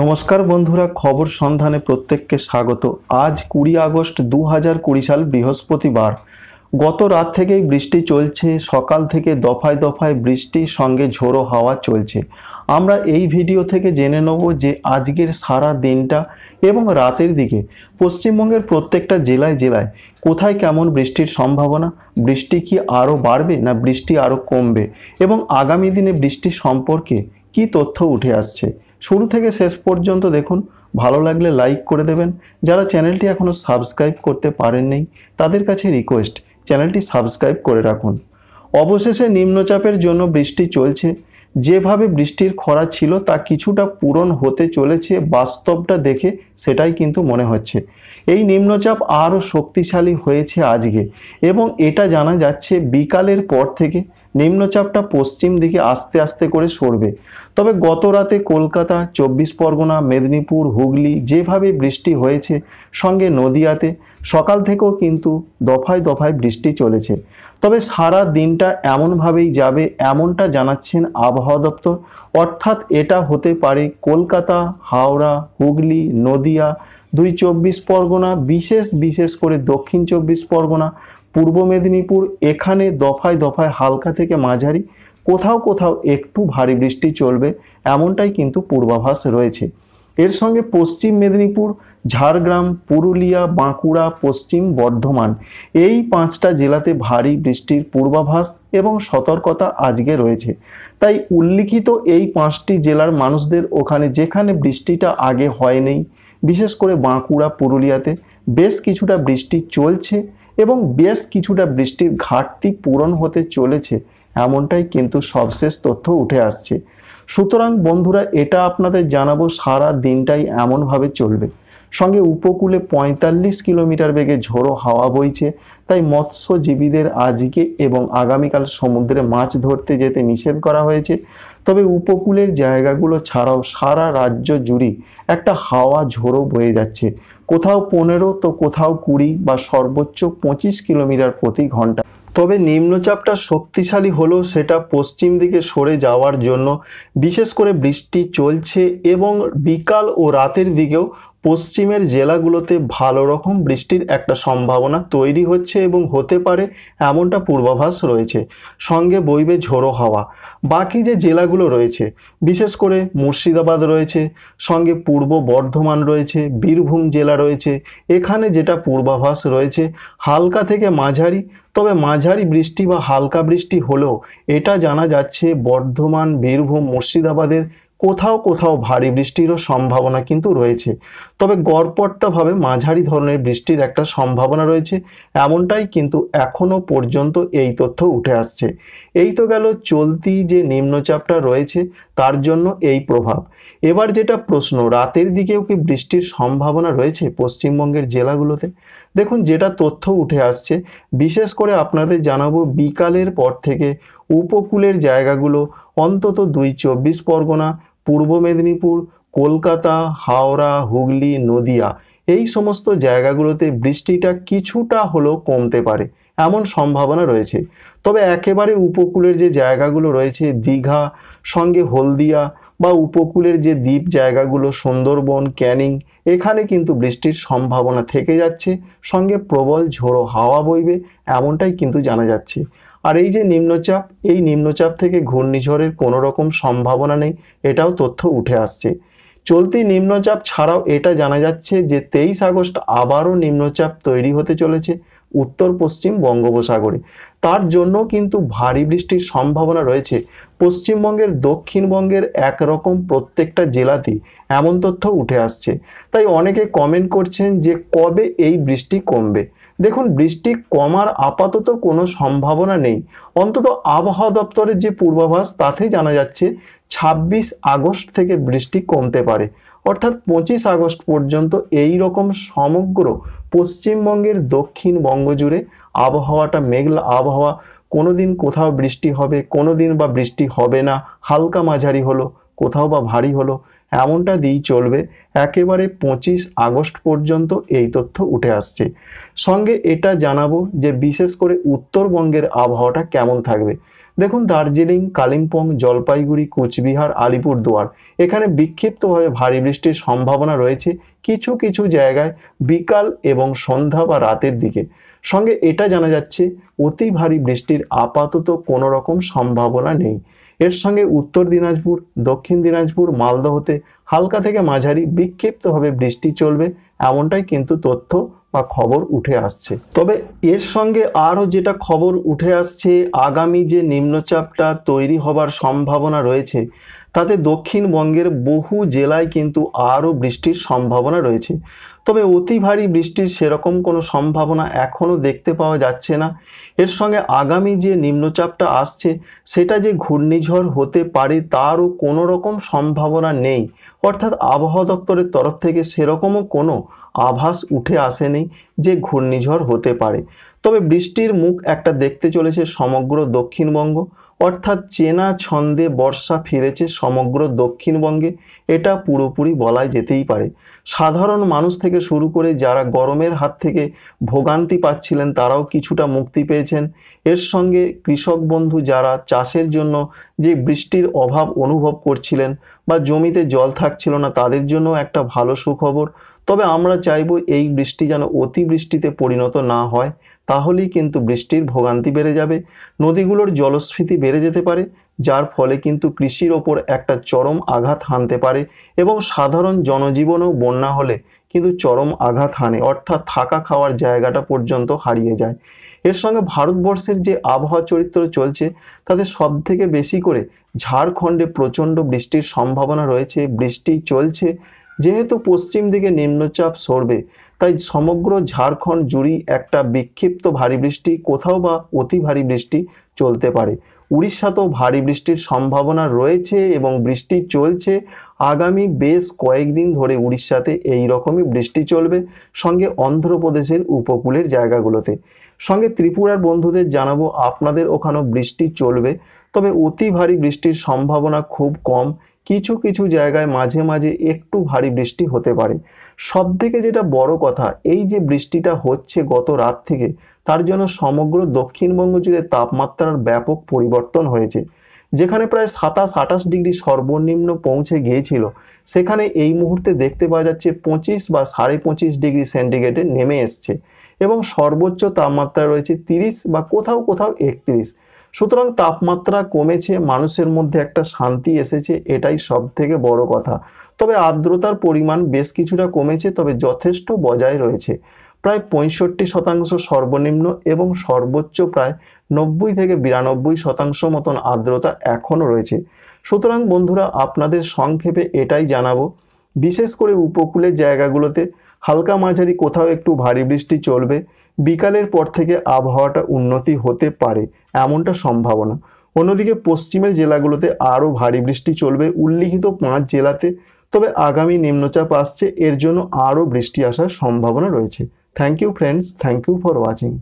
নমস্কার বন্ধুরা খবর সন্ধানে প্রত্যেককে স্বাগত আজ কুড়ি আগস্ট দু হাজার কুড়ি সাল বৃহস্পতিবার গত রাত থেকেই বৃষ্টি চলছে সকাল থেকে দফায় দফায় বৃষ্টির সঙ্গে ঝোড়ো হাওয়া চলছে আমরা এই ভিডিও থেকে জেনে নেব যে আজকের সারা দিনটা এবং রাতের দিকে পশ্চিমবঙ্গের প্রত্যেকটা জেলায় জেলায় কোথায় কেমন বৃষ্টির সম্ভাবনা বৃষ্টি কি আরও বাড়বে না বৃষ্টি আরও কমবে এবং আগামী দিনে বৃষ্টি সম্পর্কে কি তথ্য উঠে আসছে শুরু থেকে শেষ পর্যন্ত দেখুন ভালো লাগলে লাইক করে দেবেন যারা চ্যানেলটি এখনও সাবস্ক্রাইব করতে পারেননি তাদের কাছে রিকোয়েস্ট চ্যানেলটি সাবস্ক্রাইব করে রাখুন অবশেষে নিম্নচাপের জন্য বৃষ্টি চলছে যেভাবে বৃষ্টির খরা ছিল তা কিছুটা পূরণ হতে চলেছে বাস্তবটা দেখে সেটাই কিন্তু মনে হচ্ছে এই নিম্নচাপ আরও শক্তিশালী হয়েছে আজকে এবং এটা জানা যাচ্ছে বিকালের পর থেকে নিম্নচাপটা পশ্চিম দিকে আস্তে আস্তে করে সরবে তবে গত রাতে কলকাতা চব্বিশ পরগনা মেদিনীপুর হুগলি যেভাবে বৃষ্টি হয়েছে সঙ্গে নদিয়াতে সকাল থেকেও কিন্তু দফায় দফায় বৃষ্টি চলেছে তবে সারা দিনটা এমনভাবেই যাবে এমনটা জানাচ্ছেন আবহাওয়া দপ্তর অর্থাৎ এটা হতে পারে কলকাতা হাওড়া হুগলি নদিয়া দুই চব্বিশ পরগনা বিশেষ বিশেষ করে দক্ষিণ চব্বিশ পরগনা পূর্ব মেদিনীপুর এখানে দফায় দফায় হালকা থেকে মাঝারি কোথাও কোথাও একটু ভারী বৃষ্টি চলবে এমনটাই কিন্তু পূর্বাভাস রয়েছে এর সঙ্গে পশ্চিম মেদিনীপুর ঝাড়গ্রাম পুরুলিয়া বাঁকুড়া পশ্চিম বর্ধমান এই পাঁচটা জেলাতে ভারী বৃষ্টির পূর্বাভাস এবং সতর্কতা আজকে রয়েছে তাই উল্লিখিত এই পাঁচটি জেলার মানুষদের ওখানে যেখানে বৃষ্টিটা আগে হয়নি বিশেষ করে বাঁকুড়া পুরুলিয়াতে বেশ কিছুটা বৃষ্টি চলছে এবং বেশ কিছুটা বৃষ্টির ঘাটতি পূরণ হতে চলেছে এমনটাই কিন্তু সবশেষ তথ্য উঠে আসছে সুতরাং বন্ধুরা এটা আপনাদের জানাবো সারা দিনটাই এমনভাবে চলবে সঙ্গে উপকূলে ৪৫ কিলোমিটার বেগে ঝোড়ো হাওয়া বইছে তাই মৎস্যজীবীদের আজকে এবং আগামীকাল সমুদ্রে মাছ ধরতে যেতে নিষেধ করা হয়েছে তবে উপকূলের জায়গাগুলো ছাড়াও সারা রাজ্য জুড়ে একটা হাওয়া ঝোড়ো বয়ে যাচ্ছে কোথাও পনেরো তো কোথাও কুড়ি বা সর্বোচ্চ পঁচিশ কিলোমিটার প্রতি ঘন্টা তবে নিম্নচাপটা শক্তিশালী হলেও সেটা পশ্চিম দিকে সরে যাওয়ার জন্য বিশেষ করে বৃষ্টি চলছে এবং বিকাল ও রাতের দিকেও পশ্চিমের জেলাগুলোতে ভালো রকম বৃষ্টির একটা সম্ভাবনা তৈরি হচ্ছে এবং হতে পারে এমনটা পূর্বাভাস রয়েছে সঙ্গে বইবে ঝোড়ো হাওয়া বাকি যে জেলাগুলো রয়েছে বিশেষ করে মুর্শিদাবাদ রয়েছে সঙ্গে পূর্ব বর্ধমান রয়েছে বীরভূম জেলা রয়েছে এখানে যেটা পূর্বাভাস রয়েছে হালকা থেকে মাঝারি তবে মাঝারি বৃষ্টি বা হালকা বৃষ্টি হলেও এটা জানা যাচ্ছে বর্ধমান বীরভূম মুর্শিদাবাদের কোথাও কোথাও ভারী বৃষ্টিরও সম্ভাবনা কিন্তু রয়েছে তবে গড়পট্টাভাবে মাঝারি ধরনের বৃষ্টির একটা সম্ভাবনা রয়েছে এমনটাই কিন্তু এখনও পর্যন্ত এই তথ্য উঠে আসছে এই তো গেল চলতি যে নিম্নচাপটা রয়েছে তার জন্য এই প্রভাব এবার যেটা প্রশ্ন রাতের দিকেও কি বৃষ্টির সম্ভাবনা রয়েছে পশ্চিমবঙ্গের জেলাগুলোতে দেখুন যেটা তথ্য উঠে আসছে বিশেষ করে আপনাদের জানাবো বিকালের পর থেকে উপকূলের জায়গাগুলো অন্তত দুই চব্বিশ পরগনা পূর্ব মেদিনীপুর কলকাতা হাওড়া হুগলি নদিয়া এই সমস্ত জায়গাগুলোতে বৃষ্টিটা কিছুটা হলেও কমতে পারে এমন সম্ভাবনা রয়েছে তবে একেবারে উপকূলের যে জায়গাগুলো রয়েছে দীঘা সঙ্গে হলদিয়া বা উপকূলের যে দ্বীপ জায়গাগুলো সুন্দরবন ক্যানিং এখানে কিন্তু বৃষ্টির সম্ভাবনা থেকে যাচ্ছে সঙ্গে প্রবল ঝোড়ো হাওয়া বইবে এমনটাই কিন্তু জানা যাচ্ছে আর এই যে নিম্নচাপ এই নিম্নচাপ থেকে ঘূর্ণিঝড়ের কোনো রকম সম্ভাবনা নেই এটাও তথ্য উঠে আসছে চলতি নিম্নচাপ ছাড়াও এটা জানা যাচ্ছে যে তেইশ আগস্ট আবারও নিম্নচাপ তৈরি হতে চলেছে উত্তর পশ্চিম বঙ্গোপসাগরে তার জন্য কিন্তু ভারী বৃষ্টির সম্ভাবনা রয়েছে পশ্চিমবঙ্গের দক্ষিণবঙ্গের একরকম প্রত্যেকটা জেলাতেই এমন তথ্য উঠে আসছে তাই অনেকে কমেন্ট করছেন যে কবে এই বৃষ্টি কমবে দেখুন বৃষ্টি কমার আপাতত কোনো সম্ভাবনা নেই অন্তত আবহাওয়া দপ্তরের যে পূর্বাভাস তাতেই জানা যাচ্ছে ২৬ আগস্ট থেকে বৃষ্টি কমতে পারে অর্থাৎ পঁচিশ আগস্ট পর্যন্ত এই রকম সমগ্র পশ্চিমবঙ্গের দক্ষিণবঙ্গ জুড়ে আবহাওয়াটা মেঘলা আবহাওয়া কোনো দিন কোথাও বৃষ্টি হবে কোনো দিন বা বৃষ্টি হবে না হালকা মাঝারি হলো কোথাও বা ভারী হলো এমনটা দিয়েই চলবে একেবারে পঁচিশ আগস্ট পর্যন্ত এই তথ্য উঠে আসছে সঙ্গে এটা জানাবো যে বিশেষ করে উত্তরবঙ্গের আবহাওয়াটা কেমন থাকবে দেখুন দার্জিলিং কালিম্পং জলপাইগুড়ি কোচবিহার আলিপুরদুয়ার এখানে বিক্ষিপ্তভাবে ভারী বৃষ্টির সম্ভাবনা রয়েছে কিছু কিছু জায়গায় বিকাল এবং সন্ধ্যা বা রাতের দিকে সঙ্গে এটা জানা যাচ্ছে অতি ভারী বৃষ্টির আপাতত কোনো রকম সম্ভাবনা নেই এর সঙ্গে উত্তর দিনাজপুর দক্ষিণ দিনাজপুর মালদহতে হালকা থেকে মাঝারি বিক্ষিপ্তভাবে বৃষ্টি চলবে এমনটাই কিন্তু তথ্য বা খবর উঠে আসছে তবে এর সঙ্গে আরও যেটা খবর উঠে আসছে আগামী যে নিম্নচাপটা তৈরি হবার সম্ভাবনা রয়েছে তাতে দক্ষিণবঙ্গের বহু জেলায় কিন্তু আরও বৃষ্টির সম্ভাবনা রয়েছে তবে অতি ভারী বৃষ্টির সেরকম কোনো সম্ভাবনা এখনও দেখতে পাওয়া যাচ্ছে না এর সঙ্গে আগামী যে নিম্নচাপটা আসছে সেটা যে ঘূর্ণিঝড় হতে পারে তারও কোনো রকম সম্ভাবনা নেই অর্থাৎ আবহাওয়া দপ্তরের তরফ থেকে সেরকমও কোনো আভাস উঠে আসেনি যে ঘূর্ণিঝড় হতে পারে তবে বৃষ্টির মুখ একটা দেখতে চলেছে সমগ্র দক্ষিণবঙ্গ অর্থাৎ চেনা ছন্দে বর্ষা ফিরেছে সমগ্র দক্ষিণবঙ্গে এটা পুরোপুরি বলাই যেতেই পারে সাধারণ মানুষ থেকে শুরু করে যারা গরমের হাত থেকে ভোগান্তি পাচ্ছিলেন তারাও কিছুটা মুক্তি পেয়েছেন এর সঙ্গে কৃষক বন্ধু যারা চাষের জন্য যে বৃষ্টির অভাব অনুভব করছিলেন বা জমিতে জল থাকছিল না তাদের জন্য একটা ভালো সুখবর তবে আমরা চাইব এই বৃষ্টি যেন অতিবৃষ্টিতে পরিণত না হয় তাহলেই কিন্তু বৃষ্টির ভোগান্তি বেড়ে যাবে নদীগুলোর জলস্ফীতি বেড়ে যেতে পারে যার ফলে কিন্তু কৃষির ওপর একটা চরম আঘাত হানতে পারে এবং সাধারণ জনজীবনও বন্যা হলে কিন্তু চরম আঘাত হানে অর্থাৎ থাকা খাওয়ার জায়গাটা পর্যন্ত হারিয়ে যায় এর সঙ্গে ভারতবর্ষের যে আবহাওয়া চরিত্র চলছে তাতে সব থেকে বেশি করে ঝাড়খণ্ডে প্রচণ্ড বৃষ্টির সম্ভাবনা রয়েছে বৃষ্টি চলছে যেহেতু পশ্চিম দিকে নিম্নচাপ সরবে তাই সমগ্র ঝাড়খণ্ড জুড়ি একটা বিক্ষিপ্ত ভারী বৃষ্টি কোথাও বা অতি ভারী বৃষ্টি চলতে পারে উড়িষ্যাতেও ভারী বৃষ্টির সম্ভাবনা রয়েছে এবং বৃষ্টি চলছে আগামী বেশ কয়েকদিন ধরে উড়িষ্যাতে এই রকমই বৃষ্টি চলবে সঙ্গে অন্ধ্রপ্রদেশের উপকূলের জায়গাগুলোতে সঙ্গে ত্রিপুরার বন্ধুদের জানাবো আপনাদের ওখানেও বৃষ্টি চলবে তবে অতি ভারী বৃষ্টির সম্ভাবনা খুব কম কিছু কিছু জায়গায় মাঝে মাঝে একটু ভারী বৃষ্টি হতে পারে সব থেকে যেটা বড় কথা এই যে বৃষ্টিটা হচ্ছে গত রাত থেকে তার জন্য সমগ্র দক্ষিণবঙ্গ জুড়ে তাপমাত্রার ব্যাপক পরিবর্তন হয়েছে যেখানে প্রায় সাতাশ আঠাশ ডিগ্রি সর্বনিম্ন পৌঁছে গিয়েছিল সেখানে এই মুহূর্তে দেখতে পাওয়া যাচ্ছে পঁচিশ বা সাড়ে পঁচিশ ডিগ্রি সেন্টিগ্রেডে নেমে এসছে এবং সর্বোচ্চ তাপমাত্রা রয়েছে তিরিশ বা কোথাও কোথাও একত্রিশ সুতরাং তাপমাত্রা কমেছে মানুষের মধ্যে একটা শান্তি এসেছে এটাই সব থেকে বড় কথা তবে আর্দ্রতার পরিমাণ বেশ কিছুটা কমেছে তবে যথেষ্ট বজায় রয়েছে প্রায় পঁয়ষট্টি শতাংশ সর্বনিম্ন এবং সর্বোচ্চ প্রায় নব্বই থেকে বিরানব্বই শতাংশ মতন আর্দ্রতা এখনও রয়েছে সুতরাং বন্ধুরা আপনাদের সংক্ষেপে এটাই জানাবো বিশেষ করে উপকূলের জায়গাগুলোতে হালকা মাঝারি কোথাও একটু ভারী বৃষ্টি চলবে বিকালের পর থেকে আবহাওয়াটা উন্নতি হতে পারে এমনটা সম্ভাবনা অন্যদিকে পশ্চিমের জেলাগুলোতে আরও ভারী বৃষ্টি চলবে উল্লিখিত পাঁচ জেলাতে তবে আগামী নিম্নচাপ আসছে এর জন্য আরও বৃষ্টি আসার সম্ভাবনা রয়েছে thank you friends thank you for watching